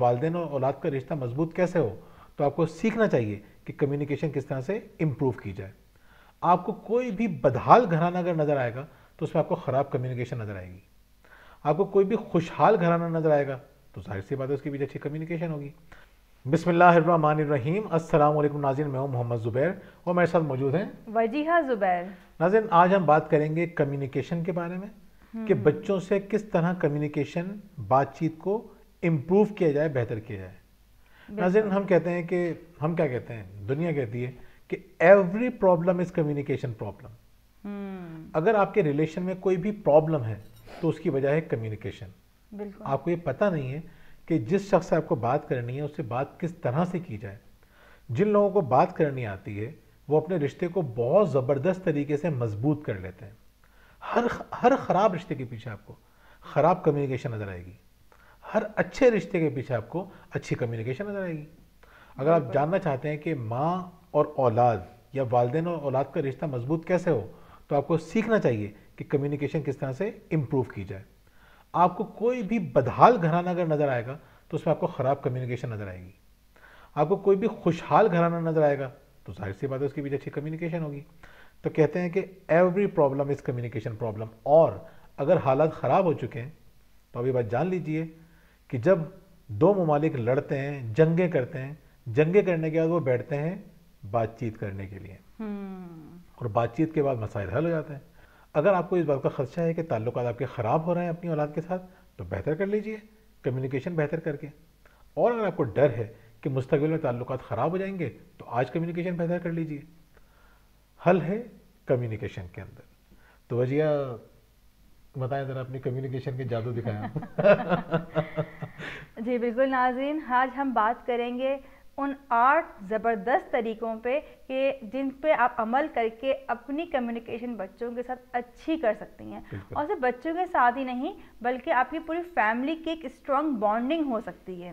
वालदेन और औलाद का रिश्ता मजबूत कैसे हो तो आपको सीखना चाहिए कि कम्युनिकेशन किस तरह से इम्प्रूव की जाए आपको कोई भी बदहाल घराना अगर नज़र आएगा तो उसमें आपको ख़राब कम्युनिकेशन नज़र आएगी आपको कोई भी खुशहाल घराना नज़र आएगा तो जाहिर सी बात है उसके बीच अच्छी कम्युनिकेशन होगी बिसमीम असलम नाजिन मैं हूँ मोहम्मद ज़ुबैर और मेरे साथ मौजूद हैं वजीहा ज़ुबैर नाजिन आज हम बात करेंगे कम्युनिकेशन के बारे में कि हम्म। बच्चों से किस तरह कम्युनिकेशन बातचीत को इम्प्रूव किया जाए बेहतर किया जाए नाजिन हम कहते हैं कि हम क्या कहते हैं दुनिया कहती है कि every problem is communication problem अगर आपके रिलेशन में कोई भी प्रॉब्लम है तो उसकी वजह है कम्युनिकेशन आपको ये पता नहीं है कि जिस शख्स से आपको बात करनी है उससे बात किस तरह से की जाए जिन लोगों को बात करनी आती है वो अपने रिश्ते को बहुत ज़बरदस्त तरीके से मजबूत कर लेते हैं हर हर ख़राब रिश्ते के पीछे आपको ख़राब कम्युनिकेशन नज़र आएगी हर अच्छे रिश्ते के पीछे आपको अच्छी कम्युनिकेशन नजर आएगी अगर आप जानना चाहते हैं कि माँ और औलाद या वालदे और औलाद का रिश्ता मजबूत कैसे हो तो आपको सीखना चाहिए कि कम्युनिकेशन किस तरह से इम्प्रूव की जाए आपको कोई भी बदहाल घराना अगर नज़र आएगा तो उसमें आपको ख़राब कम्युनिकेशन नज़र आएगी आपको कोई भी खुशहाल घराना नज़र आएगा तो जाहिर सी बात है उसके बीच अच्छी कम्युनिकेशन होगी तो कहते हैं कि every problem is communication problem और अगर हालात ख़राब हो चुके हैं तो अभी बात जान लीजिए कि जब दो ममालिक लड़ते हैं जंगें करते हैं जंगे करने के बाद वो बैठते हैं बातचीत करने के लिए हम्म। और बातचीत के बाद मसाइल हल हो जाते हैं अगर आपको इस बात का खदशा है कि ताल्लुक आपके ख़राब हो रहे हैं अपनी औलाद के साथ तो बेहतर कर लीजिए कम्युनिकेशन बेहतर करके और अगर आपको डर है कि मुस्तबिल में ताल्लुक ख़राब हो जाएंगे तो आज कम्युनिकेशन बेहतर कर लीजिए हल है कम्युनिकेशन के अंदर तो वजिया बताएं ज़रा अपनी कम्युनिकेशन के जादू दिखाएं जी बिल्कुल नाजीन आज हम बात करेंगे उन आठ ज़बरदस्त तरीक़ों पे कि जिन पे आप अमल करके अपनी कम्युनिकेशन बच्चों के साथ अच्छी कर सकती हैं और सिर्फ बच्चों के साथ ही नहीं बल्कि आपकी पूरी फैमिली की एक स्ट्रॉन्ग बॉन्डिंग हो सकती है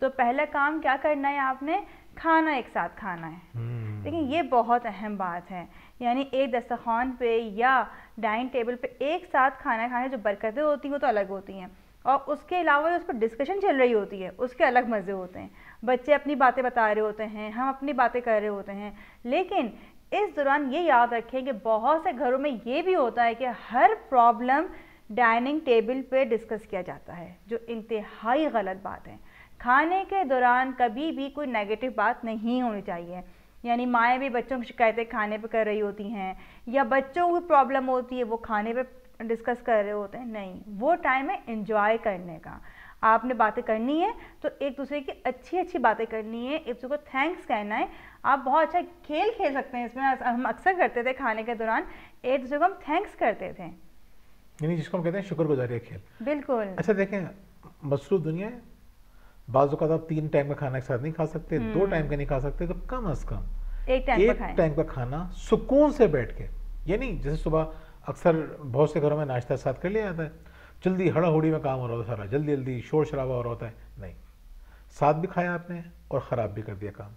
तो पहला काम क्या करना है आपने खाना एक साथ खाना है hmm. लेकिन ये बहुत अहम बात है यानी एक दस्तखान पे या डाइनिंग टेबल पे एक साथ खाना खाने जो बरकतें होती हैं वो तो अलग होती हैं और उसके अलावा जो उस पर डिस्कशन चल रही होती है उसके अलग मज़े होते हैं बच्चे अपनी बातें बता रहे होते हैं हम अपनी बातें कर रहे होते हैं लेकिन इस दौरान ये याद रखें कि बहुत से घरों में ये भी होता है कि हर प्रॉब्लम डाइनिंग टेबल पे डिस्कस किया जाता है जो इंतहाई गलत बात है खाने के दौरान कभी भी कोई नेगेटिव बात नहीं होनी चाहिए यानी माएँ भी बच्चों की शिकायतें खाने पर कर रही होती हैं या बच्चों को प्रॉब्लम होती है वो खाने पर डिस्कस कर रहे होते हैं नहीं वो टाइम है इन्जॉय करने का आपने बातें करनी है तो एक दूसरे की अच्छी अच्छी बातें करनी है एक दूसरे को थैंक्स कहना है आप बहुत अच्छा खेल खेल सकते हैं इसमें हम अक्सर करते थे खाने के दौरान एक दूसरे को हम थैंक्स करते थे यानी जिसको हम कहते हैं शुक्रगुजारी खेल बिल्कुल अच्छा देखें मसरूफ दुनिया है बाजू का आप तीन टाइम का खाना एक साथ नहीं खा सकते दो हम्म। टाइम का नहीं खा सकते तो कम अज कम एक टाइम का खाना सुकून से बैठ के यानी जैसे सुबह अक्सर बहुत से घरों में नाश्ता साथ कर लिया जाता है जल्दी हड़ा होड़ी में काम हो रहा होता है सारा जल्दी जल्दी शोर शराबा हो रहा होता है नहीं साथ भी खाया आपने और ख़राब भी कर दिया काम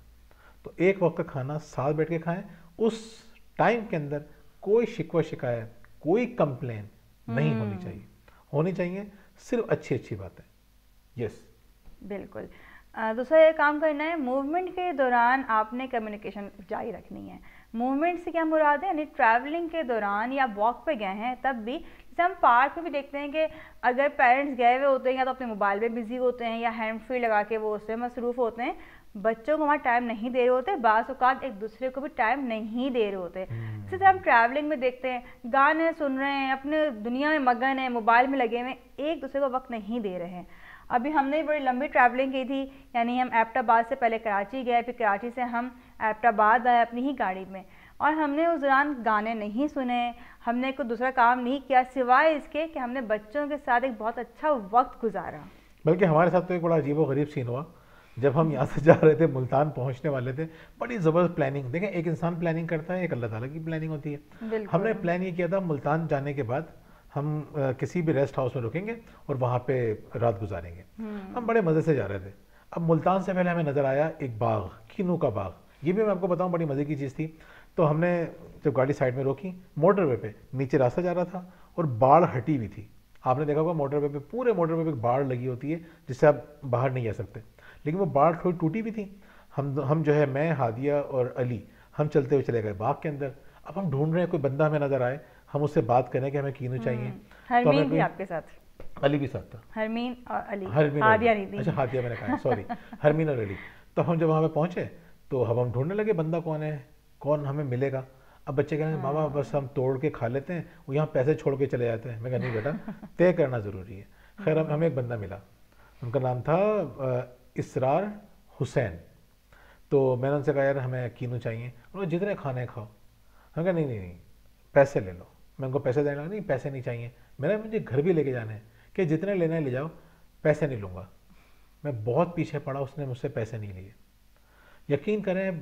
तो एक वक्त का खाना साथ बैठ के खाएं उस टाइम के अंदर कोई शिकवा शिकायत कोई कंप्लेन नहीं होनी हम्म। चाहिए होनी चाहिए सिर्फ अच्छी अच्छी बातें यस बिल्कुल दूसरा ये काम करना है मूवमेंट के दौरान आपने कम्युनिकेशन जारी रखनी है मूवमेंट से क्या मुराद है यानी ट्रैवलिंग के दौरान या वॉक पे गए हैं तब भी जैसे हम पार्क में भी देखते हैं कि अगर पेरेंट्स गए हुए होते हैं या तो अपने मोबाइल में बिज़ी होते हैं या हैंड फ्री लगा के वो उसमें मसरूफ़ होते हैं बच्चों को वहाँ टाइम नहीं दे रहे होते बात एक दूसरे को भी टाइम नहीं दे रहे होते इसी हम्म। तरह हम ट्रैवलिंग में देखते हैं गाने सुन रहे हैं अपने दुनिया में मगन है मोबाइल में लगे हुए एक दूसरे को वक्त नहीं दे रहे हैं अभी हमने बड़ी लंबी ट्रैवलिंग की थी यानी हम एबटाबाद से पहले कराची गए फिर कराची से हम एबटाबाद आए अपनी ही गाड़ी में और हमने उस दौरान गाने नहीं सुने हमने कोई दूसरा काम नहीं किया सिवाय इसके कि हमने बच्चों के साथ एक बहुत अच्छा वक्त गुजारा बल्कि हमारे साथ तो एक बड़ा अजीब गरीब सीन हुआ जब हम यहाँ से जा रहे थे मुल्तान पहुँचने वाले थे बड़ी ज़बरदस्त प्लानिंग देखें एक इंसान प्लानिंग करता है एक अल्लाह ताला की प्लानिंग होती है हमने प्लान ये किया था मुल्तान जाने के बाद हम किसी भी रेस्ट हाउस में रुकेंगे और वहाँ पे रात गुजारेंगे हम्म। हम बड़े मज़े से जा रहे थे अब मुल्तान से पहले हमें नज़र आया एक बाग किनू का बाग ये भी मैं आपको बताऊँ बड़ी मज़े की चीज़ थी तो हमने जब गाड़ी साइड में रोकी मोटर पे नीचे रास्ता जा रहा था और बाढ़ हटी हुई थी आपने देखा होगा मोटर पे पूरे मोटरवे पे एक बाढ़ लगी होती है जिससे आप बाहर नहीं आ सकते लेकिन वो बाढ़ थोड़ी टूटी भी थी हम हम जो है मैं हादिया और अली हम चलते हुए चले गए बाग के अंदर अब हम ढूंढ रहे हैं कोई बंदा हमें नज़र आए हम उससे बात करें कि हमें कीनू हम्म, चाहिए तो हरमीन भी आपके साथ अली भी साथ था हरमीन और अली हरमीन हादिया नहीं अच्छा हादिया मैंने कहा सॉरी हरमीन और अली तो हम जब वहाँ पे पहुँचे तो अब हम ढूंढने लगे बंदा कौन है कौन हमें मिलेगा अब बच्चे कह रहे हैं मामा बस हम तोड़ के खा लेते हैं वो यहाँ पैसे छोड़ के चले जाते हैं मैं कहा नहीं बेटा तय करना ज़रूरी है खैर हमें एक बंदा मिला उनका नाम था इसरार हुसैन तो मैंने उनसे कहा यार हमें कीनू चाहिए उन्होंने जितने खाने खाओ हमें कहा नहीं नहीं नहीं पैसे ले लो मैं उनको पैसे देना नहीं पैसे नहीं चाहिए मेरा मुझे घर भी लेके जाना है कि जितने लेने ले जाओ पैसे नहीं लूँगा मैं बहुत पीछे पड़ा उसने मुझसे पैसे नहीं लिए यकीन करें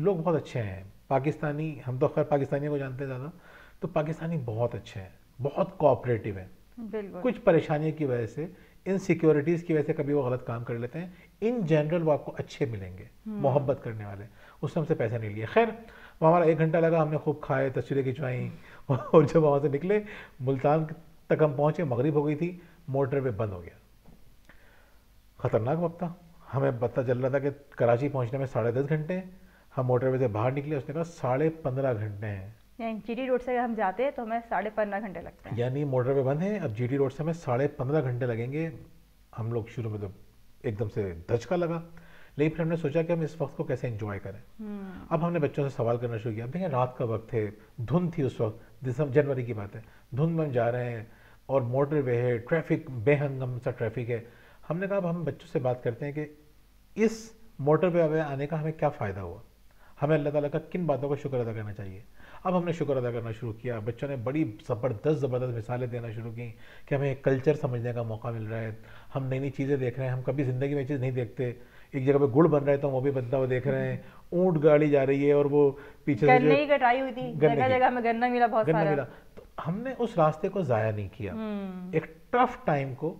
लोग बहुत अच्छे हैं पाकिस्तानी हम तो खैर पाकिस्तानियों को जानते हैं ज़्यादा तो पाकिस्तानी बहुत अच्छे हैं बहुत कोऑपरेटिव हैं कुछ परेशानियों की वजह से इन सिक्योरिटीज़ की वजह से कभी वो गलत काम कर लेते हैं इन जनरल वो आपको अच्छे मिलेंगे हम्म। मोहब्बत करने वाले उसने हमसे पैसे नहीं लिए खैर वो हमारा एक घंटा लगा हमने खूब खाए तस्वीरें खिंचवाई और जब वहाँ से निकले मुल्तान तक हम पहुँचे मगरिब हो गई थी मोटर वे बंद हो गया ख़तरनाक वक्त था हमें पता चल रहा था कि कराची पहुँचने में साढ़े दस घंटे हम मोटरवे से बाहर निकले उसने कहा साढ़े पंद्रह घंटे हैं जी जीटी रोड से हम जाते हैं तो हमें साढ़े पंद्रह घंटे लगते हैं यानी मोटर मोटरवे बंद है अब जी रोड से हमें साढ़े पंद्रह घंटे लगेंगे हम लोग शुरू में तो एकदम से धचका लगा लेकिन फिर हमने सोचा कि हम इस वक्त को कैसे इंजॉय करें हम्म। अब हमने बच्चों से सवाल करना शुरू किया भैया रात का वक्त है धुंध थी उस वक्त दिसंबर जनवरी की बात है धुंध में जा रहे हैं और मोटर वे है ट्रैफिक बेहंगम सा ट्रैफिक है हमने कहा अब हम बच्चों से बात करते हैं कि इस मोटर वे आने का हमें क्या फ़ायदा हुआ हमें अल्लाह ताला का किन बातों का शुक्र अदा करना चाहिए अब हमने शुक्र अदा करना शुरू किया बच्चों ने बड़ी ज़बरदस्त ज़बरदस्त मिसालें देना शुरू की कि हमें एक कल्चर समझने का मौका मिल रहा है हम नई नई चीज़ें देख रहे हैं हम कभी ज़िंदगी में चीज़ नहीं देखते एक जगह पे गुड़ बन रहा है तो वो भी बनता हुआ देख रहे हैं ऊंट गाड़ी जा रही है और वो पीछे गन्ने की कटाई हुई थी जगह जगह में गन्ना मिला बहुत गन्ना सारा मिला तो हमने उस रास्ते को जाया नहीं किया हम्म। एक टफ टाइम को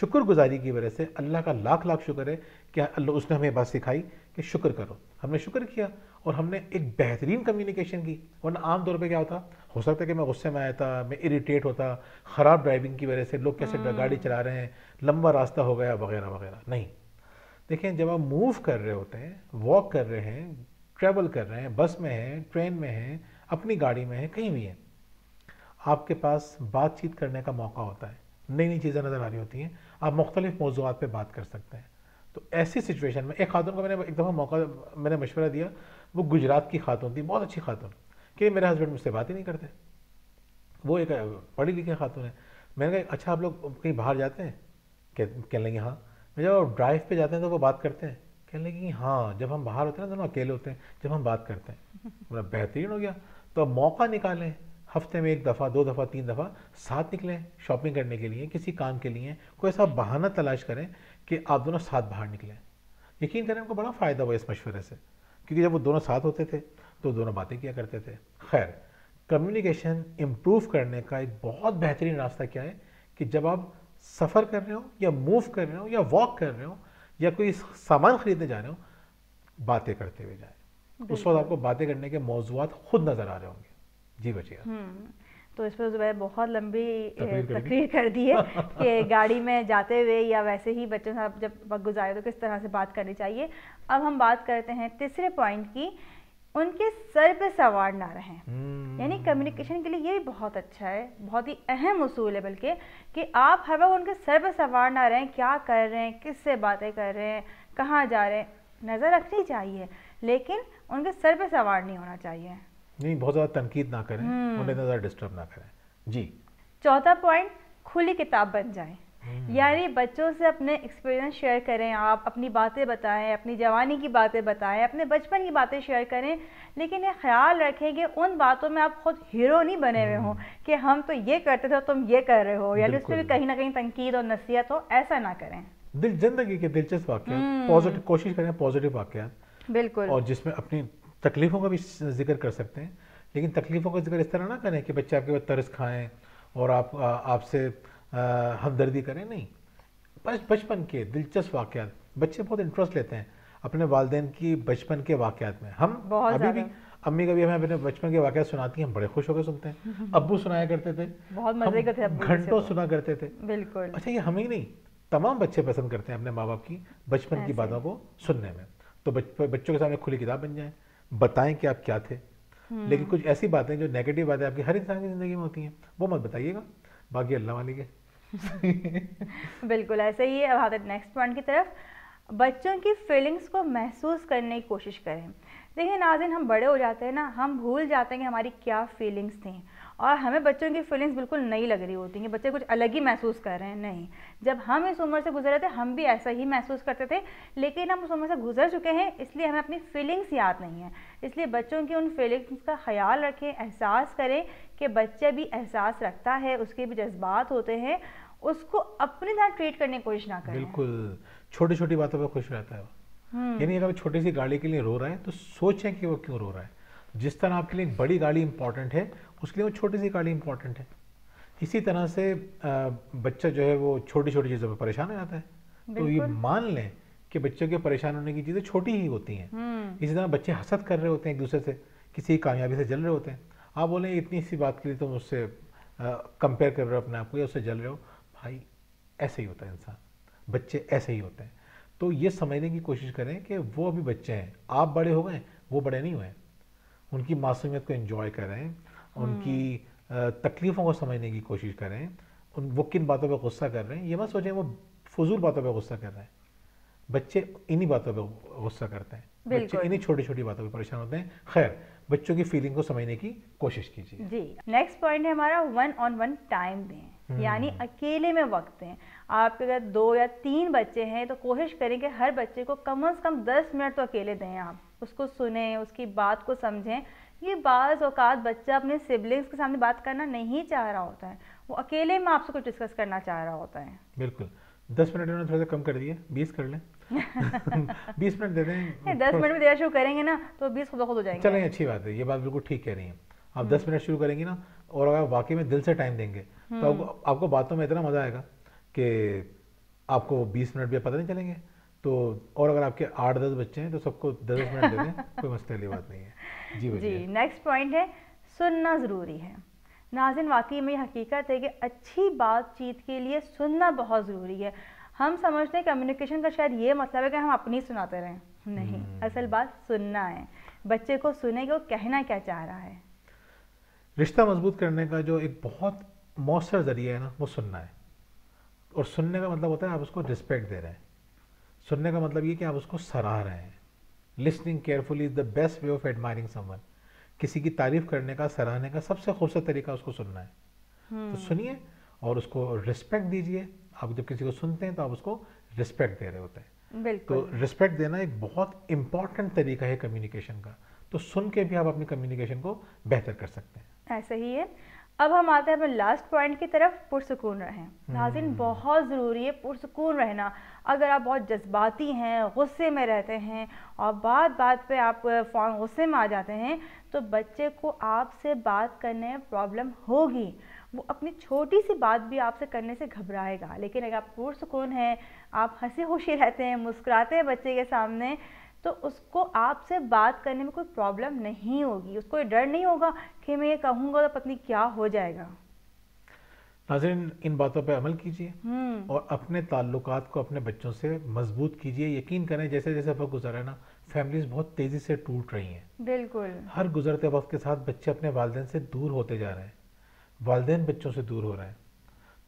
शुक्रगुजारी की वजह से अल्लाह का लाख लाख शुक्र है कि अल्लाह उसने हमें बात सिखाई कि शुक्र करो हमने शुक्र किया और हमने एक बेहतरीन कम्युनिकेशन की वरना आम तौर पे क्या होता हो सकता है कि मैं गुस्से में आया था मैं इरिटेट होता ख़राब ड्राइविंग की वजह से लोग कैसे हम्म। गाड़ी चला रहे हैं लंबा रास्ता हो गया वगैरह वगैरह नहीं देखें जब आप मूव कर रहे होते हैं वॉक कर रहे हैं ट्रैवल कर रहे हैं बस में हैं ट्रेन में हैं अपनी गाड़ी में हैं कहीं भी हैं आपके पास बातचीत करने का मौका होता है नई नई चीज़ें नज़र आ रही होती हैं आप मुख्तलिफ मौजूद पर बात कर सकते हैं तो ऐसी सिचुएशन में एक खातून को मैंने एक दफ़ा मौका मैंने मशवरा दिया वो गुजरात की खातून थी बहुत अच्छी खातून कि मेरे हस्बैंड मुझसे बात ही नहीं करते वो एक पढ़ी लिखी खातून है मैंने कहा अच्छा आप लोग कहीं बाहर जाते हैं कह कह लेंगे हाँ जब आप ड्राइव पे जाते हैं तो वो बात करते हैं कहने लगे कि हाँ जब हम बाहर होते हैं ना दोनों अकेले होते हैं जब हम बात करते हैं मेरा बेहतरीन हो गया तो अब मौका निकालें हफ्ते में एक दफ़ा दो दफ़ा तीन दफ़ा साथ निकलें शॉपिंग करने के लिए किसी काम के लिए कोई ऐसा बहाना तलाश करें कि आप दोनों साथ बाहर निकलें यकीन करें उनको बड़ा फ़ायदा हुआ इस मशवरे से क्योंकि जब वो दोनों साथ होते थे तो दोनों बातें किया करते थे खैर कम्युनिकेशन इम्प्रूव करने का एक बहुत बेहतरीन रास्ता क्या है कि जब आप सफ़र कर रहे हो या मूव कर रहे हो या वॉक कर रहे हो या कोई सामान खरीदने जा रहे हो बातें करते हुए जाए उस वक्त आपको बातें करने के मौजूद खुद नज़र आ रहे होंगे जी बचिए हम्म, तो इस पर जुबैर बहुत लंबी तकरीर कर दी है कि गाड़ी में जाते हुए या वैसे ही बच्चों साहब जब वक्त गुजारे तो किस तरह से बात करनी चाहिए अब हम बात करते हैं तीसरे पॉइंट की उनके सर पे सवार ना रहें hmm. यानी कम्युनिकेशन के लिए ये बहुत अच्छा है बहुत ही अहम उसूल है बल्कि कि आप हर वक्त उनके सर पे सवार ना रहें क्या कर रहे हैं किससे बातें कर रहे हैं कहाँ जा रहे हैं नज़र रखनी चाहिए लेकिन उनके सर पे सवार नहीं होना चाहिए नहीं बहुत ज़्यादा तनकीद ना करें hmm. उन्हें नज़र डिस्टर्ब ना करें जी चौथा पॉइंट खुली किताब बन जाए हम्म। यानी बच्चों से अपने एक्सपीरियंस शेयर करें आप अपनी बातें बताएं अपनी जवानी की बातें बताएं अपने बचपन की बातें शेयर करें लेकिन ये ख्याल रखें कि उन बातों में आप खुद हीरो नहीं बने हुए हों हम्म। कि हम तो ये करते थे तुम ये कर रहे हो यानी उसमें भी कहीं ना कहीं तनकीद और नसीहत हो ऐसा ना करें दिल जिंदगी के दिलचस्प वाक्य पॉजिटिव हम्म। कोशिश करें पॉजिटिव वाक्य बिल्कुल और जिसमें अपनी तकलीफ़ों का भी जिक्र कर सकते हैं लेकिन तकलीफ़ों का जिक्र इस तरह ना करें कि बच्चे आपके पास तरस खाएं और आप आपसे हमदर्दी करें नहीं बचपन के दिलचस्प वाक़ात बच्चे बहुत इंटरेस्ट लेते हैं अपने वालदे की बचपन के वाक्यात में हम अभी भी अम्मी कभी हमें अपने बचपन के वाकत सुनाती हैं हम बड़े खुश होकर सुनते हैं अब्बू सुनाया करते थे बहुत मजे करते थे घंटों सुना करते थे बिल्कुल अच्छा ये हम ही नहीं तमाम बच्चे पसंद करते हैं अपने माँ बाप की बचपन की बातों को सुनने में तो बच्चों के सामने खुली किताब बन जाए बताएं कि आप क्या थे हम्म। लेकिन कुछ ऐसी बातें जो नेगेटिव बातें आपकी हर इंसान की ज़िंदगी में होती हैं वो मत बताइएगा बाकी अल्लाह वाली के बिल्कुल ऐसे ही है अब आते नेक्स्ट पॉइंट की तरफ बच्चों की फीलिंग्स को महसूस करने की कोशिश करें देखिए नाजिन हम बड़े हो जाते हैं ना हम भूल जाते हैं कि हमारी क्या फीलिंग्स थी और हमें बच्चों की फीलिंग्स बिल्कुल नहीं लग रही होती हैं बच्चे कुछ अलग ही महसूस कर रहे हैं नहीं जब हम इस उम्र से गुजरे थे हम भी ऐसा ही महसूस करते थे लेकिन हम उस उम्र से गुजर चुके हैं इसलिए हमें अपनी फीलिंग्स याद नहीं है इसलिए बच्चों की उन फीलिंग्स का ख्याल रखें एहसास करें कि बच्चे भी एहसास रखता है उसके भी जज्बात होते हैं उसको अपने साथ ट्रीट करने की कोशिश ना करें बिल्कुल छोटी छोटी बातों पर खुश रहता है हम्म। यानी अगर छोटी सी गाड़ी के लिए रो रहा है तो सोचें कि वो क्यों रो रहा है जिस तरह आपके लिए बड़ी गाड़ी इंपॉर्टेंट है उसके लिए वो छोटी सी गाड़ी इंपॉर्टेंट है इसी तरह से बच्चा जो है वो छोटी छोटी चीज़ों पर परेशान हो जाता है तो ये मान लें कि बच्चों के परेशान होने की चीज़ें छोटी ही होती हैं हम्म। इसी तरह बच्चे हसद कर रहे होते हैं एक दूसरे से किसी कामयाबी से जल रहे होते हैं आप बोलें इतनी सी बात के लिए तुम उससे कंपेयर कर रहे हो अपने आप को या उससे जल रहे हो भाई ऐसे ही होता है इंसान बच्चे ऐसे ही होते हैं तो ये समझने की कोशिश करें कि वो अभी बच्चे हैं आप बड़े हो गए वो बड़े नहीं हुए हैं उनकी मासूमियत को इन्जॉय करें उनकी हम्म। तकलीफ़ों को समझने की कोशिश करें उन वो किन बातों पर गुस्सा कर रहे हैं ये मत सोचें वो फजूल बातों पर गुस्सा कर रहे हैं बच्चे इन्हीं बातों पर गुस्सा करते हैं बच्चे इन्हीं छोटी छोटी बातों पर परेशान होते हैं खैर बच्चों की फीलिंग को समझने की कोशिश कीजिए जी नेक्स्ट पॉइंट है हमारा वन ऑन वन टाइम दें हम्म। यानी अकेले में वक्त दें आपके अगर दो या तीन बच्चे हैं तो कोशिश करें कि हर बच्चे को कम अज़ कम दस मिनट तो अकेले दें आप उसको सुने उसकी बात को समझें ये बाज़ अवकात बच्चा अपने सिबलिंग्स के सामने बात करना नहीं चाह रहा होता है वो अकेले में आपसे कुछ डिस्कस करना चाह रहा होता है बिल्कुल दस मिनट उन्होंने थोड़ा सा कम कर दिए बीस कर लें बीस मिनट दे दें दस मिनट में देना शुरू करेंगे ना तो बीस खुद खुद हो जाएंगे चलें अच्छी बात है ये बात बिल्कुल ठीक कह रही हैं आप दस हम्म। मिनट शुरू करेंगे ना और अगर वाकई में दिल से टाइम देंगे तो आपको हम्म। आपको बातों में इतना मज़ा आएगा कि आपको बीस मिनट भी पता नहीं चलेंगे तो और अगर आपके आठ दस बच्चे हैं तो सबको दस दस मिनट देने कोई मस्ते वाली बात नहीं है जी जी नेक्स्ट पॉइंट है सुनना ज़रूरी है नाजिन वाकई में हकीकत है कि अच्छी बातचीत के लिए सुनना बहुत ज़रूरी है हम समझते हैं कम्युनिकेशन का शायद ये मतलब है कि हम अपनी सुनाते रहें नहीं हम्म। असल बात सुनना है बच्चे को सुने कि वो कहना क्या चाह रहा है रिश्ता मजबूत करने का जो एक बहुत मौसर ज़रिया है ना वो सुनना है और सुनने का मतलब होता है आप उसको रिस्पेक्ट दे रहे हैं सुनने का मतलब ये कि आप उसको सराह रहे हैं listening carefully is the best way of admiring someone किसी की तारीफ करने का सराहने का सबसे खूबसूरत तरीका उसको सुनना है hmm. तो सुनिए और उसको रिस्पेक्ट दीजिए आप जब किसी को सुनते हैं तो आप उसको रिस्पेक्ट दे रहे होते हैं तो रिस्पेक्ट देना एक बहुत इंपॉर्टेंट तरीका है कम्युनिकेशन का तो सुन के भी आप अपनी कम्युनिकेशन को बेहतर कर सकते हैं ऐसा ही है अब हम आते हैं अपने लास्ट पॉइंट की तरफ पुरसकून रहें हम्म। नाजिन बहुत ज़रूरी है पुरसकून रहना अगर आप बहुत जज्बाती हैं गुस्से में रहते हैं और बात बात पे आप फॉर्म गुस्से में आ जाते हैं तो बच्चे को आपसे बात करने में प्रॉब्लम होगी वो अपनी छोटी सी बात भी आपसे करने से घबराएगा लेकिन अगर आप पुरसकून हैं आप हंसी खुशी रहते हैं मुस्कुराते हैं बच्चे के सामने तो उसको आपसे बात करने में कोई प्रॉब्लम नहीं होगी उसको डर नहीं होगा कि मैं ये कहूँगा तो पत्नी क्या हो जाएगा नाजरन इन बातों पर अमल कीजिए हम्म। और अपने ताल्लुक को अपने बच्चों से मजबूत कीजिए यकीन करें जैसे जैसे वक्त गुजरा है ना फैमिलीज बहुत तेज़ी से टूट रही हैं बिल्कुल हर गुजरते वक्त के साथ बच्चे अपने वालदेन से दूर होते जा रहे हैं वालदेन बच्चों से दूर हो रहे हैं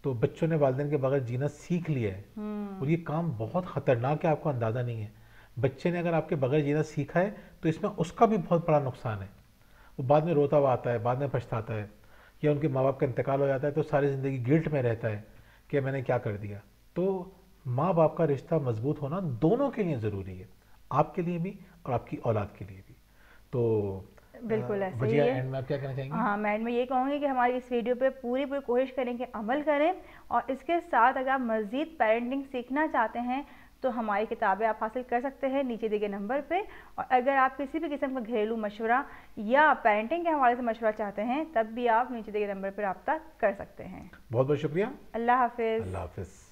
तो बच्चों ने वालदेन के बगैर जीना सीख लिया है हम्म। और ये काम बहुत ख़तरनाक है आपको अंदाज़ा नहीं है बच्चे ने अगर आपके बगैर जीना सीखा है तो इसमें उसका भी बहुत बड़ा नुकसान है वो बाद में रोता हुआ आता है बाद में पछताता है या उनके माँ बाप का इंतकाल हो जाता है तो सारी ज़िंदगी गिल्ट में रहता है कि मैंने क्या कर दिया तो माँ बाप का रिश्ता मजबूत होना दोनों के लिए ज़रूरी है आपके लिए भी और आपकी औलाद के लिए भी तो बिल्कुल में क्या कहना चाहेंगे हाँ मैं एंड में ये कहूँगी कि हमारी इस वीडियो पे पूरी पूरी कोशिश करें कि अमल करें और इसके साथ अगर आप मज़ीद पेरेंटिंग सीखना चाहते हैं तो हमारी किताबें आप हासिल कर सकते हैं नीचे दिए गए नंबर पे और अगर आप किसी भी किस्म का घरेलू मशवरा या पेरेंटिंग के हवाले से मशवरा चाहते हैं तब भी आप नीचे दिए गए नंबर पर रबता कर सकते हैं बहुत बहुत शुक्रिया अल्लाह हाफिज़ अल्लाह हाफिज़